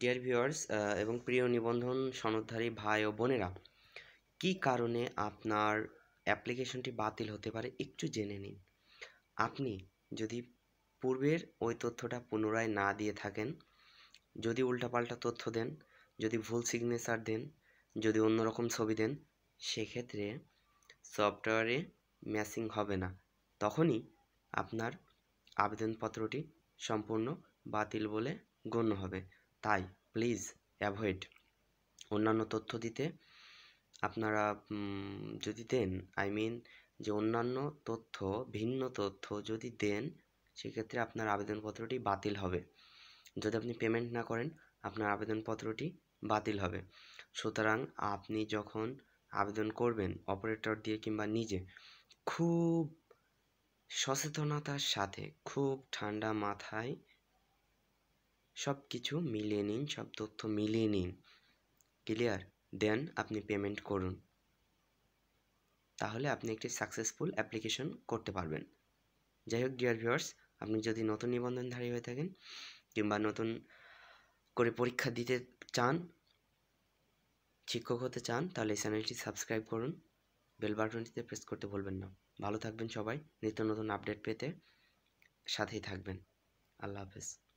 dear viewers এবং প্রিয় নিবন্ধন সনদধারী ভাই ও বোনেরা কি কারণে আপনার অ্যাপ্লিকেশনটি বাতিল হতে পারে একটু জেনে নিন আপনি যদি পূর্বের ওই তথ্যটা পুনরায় না দিয়ে থাকেন যদি উল্টাপাল্টা তথ্য দেন যদি ভুল সিগনেচার দেন যদি অন্যরকম ছবি দেন সেক্ষেত্রে সফটওয়্যারে ম্যাচিং হবে না তখনই আপনার আবেদনপত্রটি সম্পূর্ণ বাতিল বলে গণ্য হবে তাই প্লিজ অ্যাভয়েড অন্যান্য তথ্য দিতে আপনারা যদি দেন আই মিন যে অন্যান্য তথ্য ভিন্ন তথ্য যদি দেন সেক্ষেত্রে আপনার আবেদনপত্রটি বাতিল হবে যদি আপনি পেমেন্ট না করেন আপনার আবেদনপত্রটি বাতিল হবে সুতরাং আপনি যখন আবেদন করবেন অপারেটর দিয়ে কিংবা নিজে খুব সচেতনতার সাথে খুব ঠান্ডা মাথায় সব কিছু মিলিয়ে নিন সব তথ্য মিলিয়ে নিন ক্লিয়ার দেন আপনি পেমেন্ট করুন তাহলে আপনি একটি সাকসেসফুল অ্যাপ্লিকেশন করতে পারবেন যাই হোক ডিয়ার ভিউয়ার্স আপনি যদি নতুন নিবন্ধনধারী হয়ে থাকেন কিংবা নতুন করে পরীক্ষা দিতে চান শিক্ষক হতে চান তাহলে এই চ্যানেলটি সাবস্ক্রাইব করুন বেল বাটনটিতে প্রেস করতে ভুলবেন না ভালো থাকবেন সবাই নিত্য নতুন আপডেট পেতে সাথেই থাকবেন আল্লাহ হাফেজ